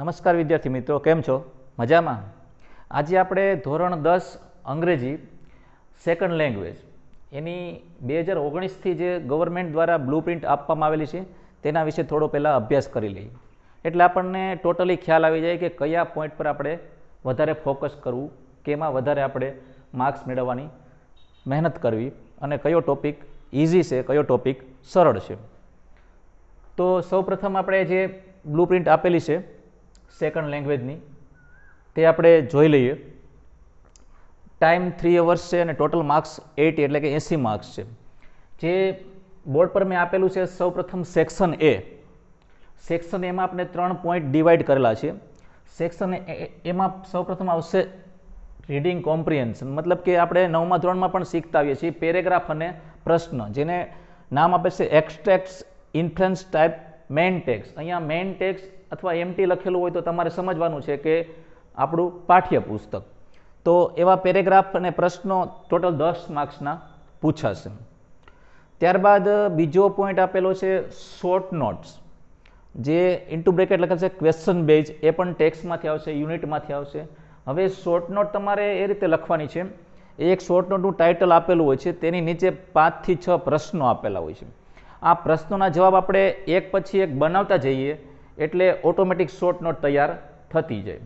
નમસ્કાર વિદ્યાર્થી મિત્રો કેમ છો મજામાં આજે આપણે ધોરણ દસ અંગ્રેજી સેકન્ડ લેંગ્વેજ એની બે હજાર ઓગણીસથી જે ગવર્મેન્ટ દ્વારા બ્લુ પ્રિન્ટ આપવામાં આવેલી છે તેના વિશે થોડો પહેલાં અભ્યાસ કરી લઈએ એટલે આપણને ટોટલી ખ્યાલ આવી જાય કે કયા પોઈન્ટ પર આપણે વધારે ફોકસ કરવું કેમાં વધારે આપણે માર્ક્સ મેળવવાની મહેનત કરવી અને કયો ટોપિક ઇઝી છે કયો ટોપિક સરળ છે તો સૌપ્રથમ આપણે જે બ્લુ પ્રિન્ટ આપેલી છે સેકન્ડ લેંગ્વેજની તે આપણે જોઈ લઈએ ટાઈમ થ્રી અવર્સ છે અને ટોટલ માર્ક્સ એટી એટલે કે એંસી માર્ક્સ છે જે બોર્ડ પર મેં આપેલું છે સૌપ્રથમ સેક્શન એ સેક્શન એમાં આપણે ત્રણ પોઈન્ટ ડિવાઈડ કરેલા છે સેક્શન એમાં સૌપ્રથમ આવશે રીડિંગ કોમ્પ્રિહેન્શન મતલબ કે આપણે નવમા ધોરણમાં પણ શીખતા આવીએ છીએ પેરેગ્રાફ અને પ્રશ્ન જેને નામ આપે છે extracts influence type main text અહીંયા મેન ટેક્સ અથવા એમટી લખેલું હોય તો તમારે સમજવાનું છે કે આપણું પાઠ્યપુસ્તક તો એવા પેરેગ્રાફ અને પ્રશ્નો ટોટલ દસ માર્ક્સના પૂછાશે ત્યારબાદ બીજો પોઈન્ટ આપેલો છે શોર્ટ નોટ્સ જે ઇન્ટુ બ્રેકેટ લખેલ છે ક્વેશ્ચન બેઝ એ પણ ટેક્સમાંથી આવશે યુનિટમાંથી આવશે હવે શોર્ટ નોટ તમારે એ રીતે લખવાની છે એ એક શોર્ટ નોટનું ટાઇટલ આપેલું હોય છે તેની નીચે પાંચથી છ પ્રશ્નો આપેલા હોય છે આ પ્રશ્નોના જવાબ આપણે એક પછી એક બનાવતા જઈએ એટલે ઓટોમેટિક શોર્ટ નોટ તૈયાર થતી જાય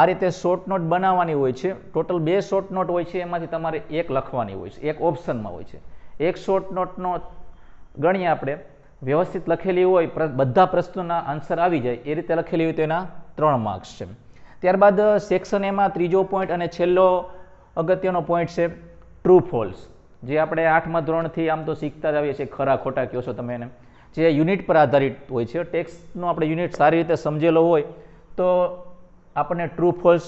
આ રીતે શોર્ટ નોટ બનાવવાની હોય છે ટોટલ બે શોર્ટ નોટ હોય છે એમાંથી તમારે એક લખવાની હોય છે એક ઓપ્શનમાં હોય છે એક શોર્ટ નોટનો ગણીએ આપણે વ્યવસ્થિત લખેલી હોય બધા પ્રશ્નોના આન્સર આવી જાય એ રીતે લખેલી હોય તો એના ત્રણ માર્ક્સ છે ત્યારબાદ સેક્શન એમાં ત્રીજો પોઈન્ટ અને છેલ્લો અગત્યનો પોઈન્ટ છે ટ્રુ ફોલ્સ જે આપણે આઠમા ધોરણથી આમ તો શીખતા જ આવીએ છીએ ખરા ખોટા કહો છો તમે એને જે યુનિટ પર આધારિત હોય છે ટેક્સનો આપણે યુનિટ સારી રીતે સમજેલો હોય તો આપણને ટ્રુ ફોલ્સ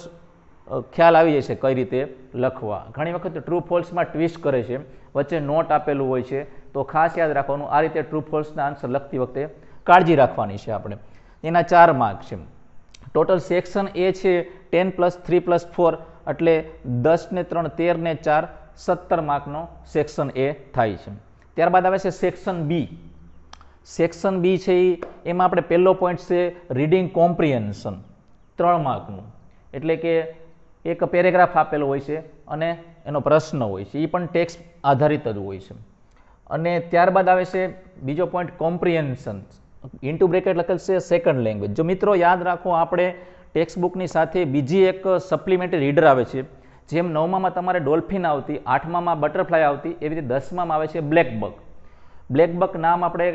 ખ્યાલ આવી જશે કઈ રીતે લખવા ઘણી વખત ટ્રુ ફોલ્સમાં ટ્વિસ્ટ કરે છે વચ્ચે નોટ આપેલું હોય છે તો ખાસ યાદ રાખવાનું આ રીતે ટ્રુ ફોલ્સના આન્સર લખતી વખતે કાળજી રાખવાની છે આપણે એના ચાર માર્ક છે ટોટલ સેક્શન એ છે ten plus three plus four એટલે દસ ને ત્રણ તેર ને ચાર સત્તર માર્કનો સેક્શન એ થાય છે ત્યારબાદ આવે છે સેક્શન બી સેક્શન બી છે એ એમાં આપણે પહેલો પોઈન્ટ છે રીડિંગ કોમ્પ્રિહેન્શન ત્રણ માર્કનું એટલે કે એક પેરેગ્રાફ આપેલો હોય છે અને એનો પ્રશ્ન હોય છે એ પણ ટેક્સ આધારિત જ હોય છે અને ત્યારબાદ આવે છે બીજો પોઈન્ટ કોમ્પ્રિહેન્શન ઇન્ટુ બ્રેકેટ લખેલ છે સેકન્ડ લેંગ્વેજ જો મિત્રો યાદ રાખો આપણે ટેક્સ્ટ બુકની સાથે બીજી એક સપ્લિમેન્ટરી રીડર આવે છે જેમ નવમામાં તમારે ડોલ્ફિન આવતી આઠમામાં બટરફ્લાય આવતી એવી રીતે દસમામાં આવે છે બ્લેકબક બ્લેકબક નામ આપણે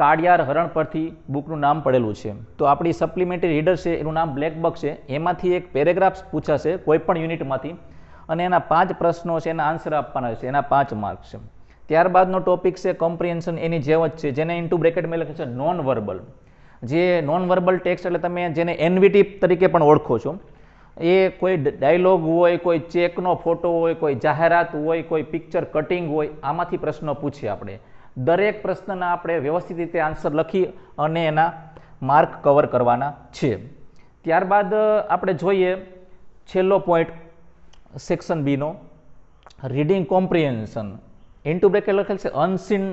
કાળિયાર હરણ પરથી બુકનું નામ પડેલું છે તો આપણી સપ્લિમેન્ટરી રીડર છે એનું નામ બ્લેક બક છે એમાંથી એક પેરેગ્રાફ્સ પૂછાશે કોઈપણ યુનિટમાંથી અને એના પાંચ પ્રશ્નો છે એના આન્સર આપવાના છે એના પાંચ માર્ક છે ત્યારબાદનો ટોપિક છે કોમ્પ્રિહેન્શન એની જેમ જ છે જેને ઇન્ટુ બ્રેકેટ મેં છે નોન વર્બલ જે નોન વર્બલ ટેક્સ્ટ એટલે તમે જેને એનવીટી તરીકે પણ ઓળખો છો એ કોઈ ડાયલોગ હોય કોઈ ચેકનો ફોટો હોય કોઈ જાહેરાત હોય કોઈ પિક્ચર કટિંગ હોય આમાંથી પ્રશ્નો પૂછીએ આપણે દરેક પ્રશ્નના આપણે વ્યવસ્થિત રીતે આન્સર લખી અને એના માર્ક કવર કરવાના છે ત્યારબાદ આપણે જોઈએ છેલ્લો પોઈન્ટ સેક્શન બીનો રીડિંગ કોમ્પ્રિહેન્શન ઇન્ટુ બ્રેકેટ લખેલ છે અનસીન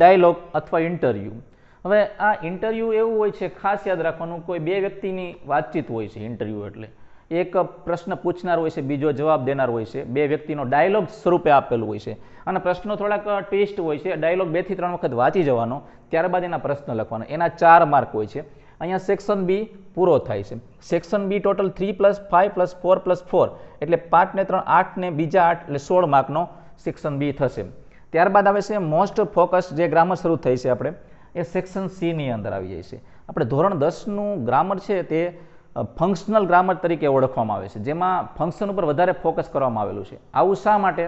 ડાયલોગ અથવા ઇન્ટરવ્યૂ હવે આ ઇન્ટરવ્યૂ એવું હોય છે ખાસ યાદ રાખવાનું કોઈ બે વ્યક્તિની વાતચીત હોય છે ઇન્ટરવ્યૂ એટલે એક પ્રશ્ન પૂછનાર હોય છે બીજો જવાબ દેનાર હોય છે બે વ્યક્તિનો ડાયલોગ સ્વરૂપે આપેલું હોય છે અને પ્રશ્નો થોડાક ટેસ્ટ હોય છે ડાયલોગ બેથી ત્રણ વખત વાંચી જવાનો ત્યારબાદ એના પ્રશ્ન લખવાનો એના ચાર માર્ક હોય છે અહીંયા સેક્શન બી પૂરો થાય છે section B total three plus five plus four plus four એટલે પાંચ ને ત્રણ આઠને બીજા આઠ એટલે સોળ માર્કનો સેક્શન બી થશે ત્યારબાદ આવે છે મોસ્ટ ફોકસ જે ગ્રામર શરૂ થઈ છે આપણે એ સેક્શન સીની અંદર આવી જાય છે આપણે ધોરણ દસનું ગ્રામર છે તે ફંક્શનલ ગ્રામર તરીકે ઓળખવામાં આવે છે જેમાં ફંક્શન ઉપર વધારે ફોકસ કરવામાં આવેલું છે આવું શા માટે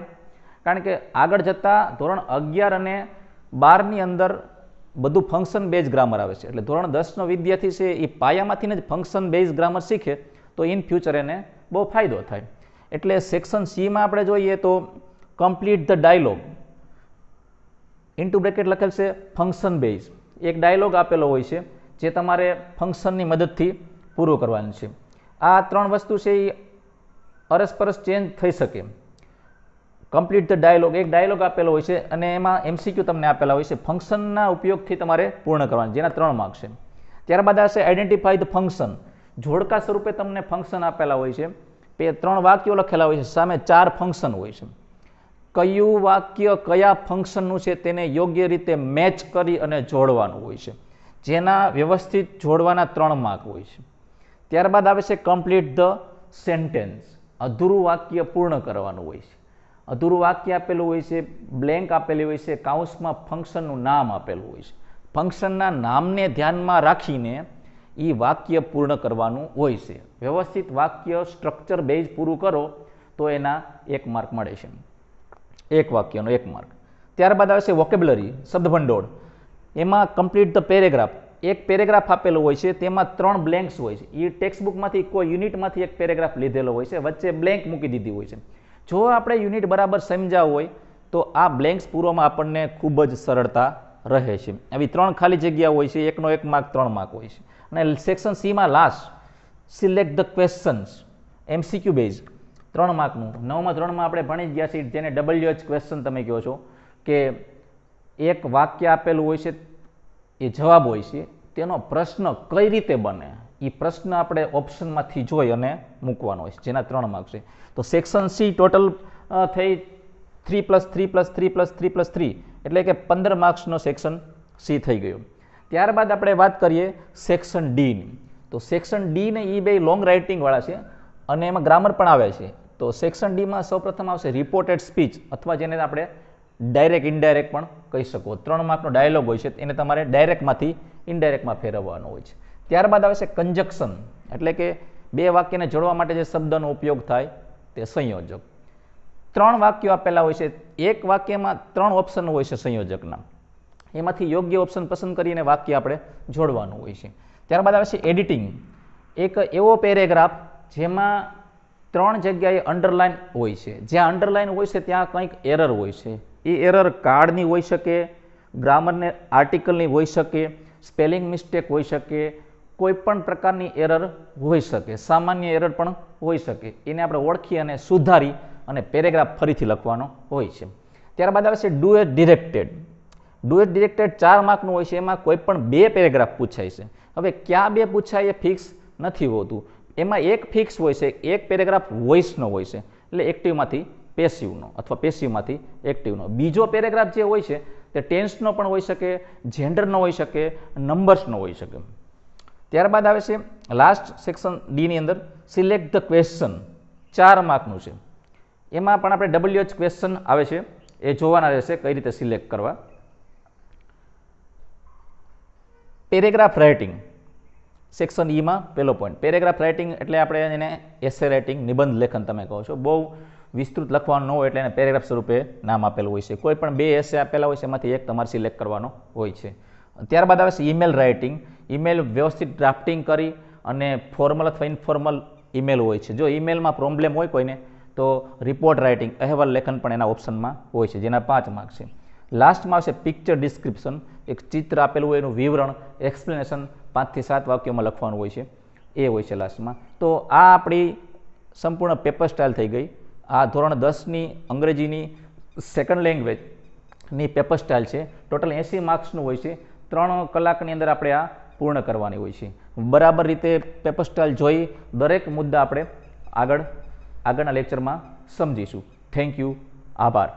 કારણ કે આગળ જતાં ધોરણ અગિયાર અને બારની અંદર બધું ફંક્શન બેઝ ગ્રામર આવે છે એટલે ધોરણ દસનો વિદ્યાર્થી છે એ પાયામાંથીને જ ફંક્શન બેઝ ગ્રામર શીખે તો ઇન ફ્યુચર એને બહુ ફાયદો થાય એટલે સેક્શન સીમાં આપણે જોઈએ તો complete the dialogue into bracket લખેલ છે ફંક્શન બેઝ એક ડાયલોગ આપેલો હોય છે જે તમારે ફંક્શનની મદદથી પૂરો કરવાનું છે આ ત્રણ વસ્તુ છે એ અરસપરસ ચેન્જ થઈ શકે કમ્પ્લીટ ધ ડાયલોગ એક ડાયલોગ આપેલો હોય છે અને એમાં એમસીક્યુ તમને આપેલા હોય છે ફંક્શનના ઉપયોગથી તમારે પૂર્ણ કરવાનું જેના ત્રણ માર્ક છે ત્યારબાદ આશે આઈડેન્ટિફાઈ ધ ફંક્શન જોડકા સ્વરૂપે તમને ફંક્શન આપેલા હોય છે બે ત્રણ વાક્યો લખેલા હોય છે સામે ચાર ફંક્શન હોય છે કયું વાક્ય કયા ફંક્શનનું છે તેને યોગ્ય રીતે મેચ કરી અને જોડવાનું હોય છે જેના વ્યવસ્થિત જોડવાના ત્રણ માર્ક હોય છે ત્યારબાદ આવે છે કમ્પ્લીટ ધ સેન્ટેન્સ અધૂરું વાક્ય પૂર્ણ કરવાનું હોય છે અધૂરું વાક્ય આપેલું હોય છે બ્લેન્ક આપેલી હોય છે કાઉન્સમાં ફંક્શનનું નામ આપેલું હોય છે ફંક્શનના નામને ધ્યાનમાં રાખીને એ વાક્ય પૂર્ણ કરવાનું હોય છે વ્યવસ્થિત વાક્ય સ્ટ્રક્ચર બેઝ પૂરું કરો તો એના એક માર્ક મળે છે એક વાક્યનો એક માર્ક ત્યારબાદ આવે છે વોકેબ્લરી શબ્દભંડોળ એમાં કમ્પ્લીટ ધ પેરેગ્રાફ એક પેરેગ્રાફ આપેલો હોય છે તેમાં ત્રણ બ્લેન્ક્સ હોય છે એ ટેક્સ્ટ બુકમાંથી કોઈ યુનિટમાંથી એક પેરેગ્રાફ લીધેલો હોય છે વચ્ચે બ્લેન્ક મૂકી દીધી હોય છે જો આપણે યુનિટ બરાબર સમજાવ હોય તો આ બ્લેન્ક્સ પૂર્વમાં આપણને ખૂબ જ સરળતા રહે છે આવી ત્રણ ખાલી જગ્યા હોય છે એકનો એક માર્ક ત્રણ માર્ક હોય છે અને સેક્શન સીમાં last select the questions MCQ base ત્રણ માર્કનું નવમાં ત્રણમાં આપણે ભણી ગયા છીએ જેને ડબલ્યુ એચ ક્વેશ્ચન તમે કહો છો કે એક વાક્ય આપેલું હોય છે એ જવાબ હોય છે તેનો પ્રશ્ન કઈ રીતે બને એ પ્રશ્ન આપણે ઓપ્શનમાંથી જોઈ અને મૂકવાનો હોય છે જેના ત્રણ માર્ક છે તો સેક્શન સી ટોટલ થઈ three plus three plus three plus three plus three એટલે કે પંદર માર્ક્સનો સેક્શન સી થઈ ગયો ત્યારબાદ આપણે વાત કરીએ સેક્શન ડીની તો સેક્શન ડી ને એ બે લોંગ રાઇટિંગવાળા છે અને એમાં ગ્રામર પણ આવે છે તો સેક્શન ડીમાં સૌપ્રથમ આવશે રિપોર્ટેડ સ્પીચ અથવા જેને આપણે ડાયરેક્ટ ઇનડાયરેક્ટ પણ કહી શકો ત્રણ માર્કનો ડાયલોગ હોય છે એને તમારે ડાયરેક્ટમાંથી ઇનડાયરેક્ટમાં ફેરવવાનો હોય છે ત્યારબાદ આવે છે કંજક્શન એટલે કે બે વાક્યને જોડવા માટે જે શબ્દનો ઉપયોગ થાય તે સંયોજક ત્રણ વાક્યો આપેલા હોય છે એક વાક્યમાં ત્રણ ઓપ્શન હોય છે સંયોજકના એમાંથી યોગ્ય ઓપ્શન પસંદ કરીને વાક્ય આપણે જોડવાનું હોય છે ત્યારબાદ આવે છે એડિટિંગ એક એવો પેરેગ્રાફ જેમાં ત્રણ જગ્યાએ અંડરલાઇન હોય છે જ્યાં અંડરલાઇન હોય છે ત્યાં કંઈક એરર હોય છે એ એરર કાર્ડની હોઈ શકે ગ્રામરને આર્ટિકલની હોઈ શકે સ્પેલિંગ મિસ્ટેક હોઈ શકે કોઈ પણ પ્રકારની એરર હોઈ શકે સામાન્ય એરર પણ હોઈ શકે એને આપણે ઓળખી અને સુધારી અને પેરેગ્રાફ ફરીથી લખવાનો હોય છે ત્યારબાદ આવે છે do as directed do as directed ચાર માર્કનું હોય છે એમાં કોઈપણ બે પેરેગ્રાફ પૂછાય છે હવે ક્યાં બે પૂછાય એ ફિક્સ નથી હોતું એમાં એક ફિક્સ હોય છે એક પેરેગ્રાફ વોઇસનો હોય છે એટલે એક્ટિવમાંથી પેસિવનો અથવા પેસિવમાંથી એક્ટિવનો બીજો પેરેગ્રાફ જે હોય છે તે ટેન્સનો પણ હોઈ શકે જેન્ડરનો હોઈ શકે નંબર્સનો હોઈ શકે ત્યારબાદ આવે છે લાસ્ટ સેક્શન ડીની અંદર સિલેક્ટ ધ ક્વેશ્ચન ચાર માર્કનું છે એમાં પણ આપણે ડબલ્યુ એચ ક્વેશ્ચન આવે છે એ જોવાના રહેશે કઈ રીતે સિલેક્ટ કરવા પેરેગ્રાફ રાઇટિંગ સેક્શન ઈમાં e પહેલો પોઈન્ટ પેરેગ્રાફ રાઇટિંગ એટલે આપણે એને એસે રાઇટિંગ નિબંધ લેખન તમે કહો છો બહુ વિસ્તૃત લખવાનું ન હોય એટલે એને પેરેગ્રાફ સ્વરૂપે નામ આપેલું હોય છે કોઈ પણ બે એસે આપેલા હોય છે એમાંથી એક તમારે સિલેક્ટ કરવાનો હોય છે ત્યારબાદ આવે છે ઈમેલ રાઇટિંગ ઈમેલ વ્યવસ્થિત ડ્રાફ્ટિંગ કરી અને ફોર્મલ અથવા ઇન્ફોર્મલ ઈમેલ હોય છે જો ઈમેલમાં પ્રોબ્લેમ હોય કોઈને તો રિપોર્ટ રાઇટિંગ અહેવાલ લેખન પણ એના ઓપ્શનમાં હોય છે જેના પાંચ માર્ક છે લાસ્ટમાં આવશે પિક્ચર ડિસ્ક્રિપ્શન એક ચિત્ર આપેલું હોય એનું વિવરણ એક્સપ્લેનેશન પાંચથી સાત વાક્યોમાં લખવાનું હોય છે એ હોય છે લાસ્ટમાં તો આ આપણી સંપૂર્ણ પેપર સ્ટાઇલ થઈ ગઈ આ ધોરણ દસની અંગ્રેજીની સેકન્ડ લેંગ્વેજની પેપર સ્ટાઇલ છે ટોટલ એંસી માર્ક્સનું હોય છે ત્રણ કલાકની અંદર આપણે આ પૂર્ણ કરવાની હોય છે બરાબર રીતે પેપર સ્ટાઇલ જોઈ દરેક મુદ્દા આપણે આગળ આગળના લેક્ચરમાં સમજીશું થેન્ક યુ આભાર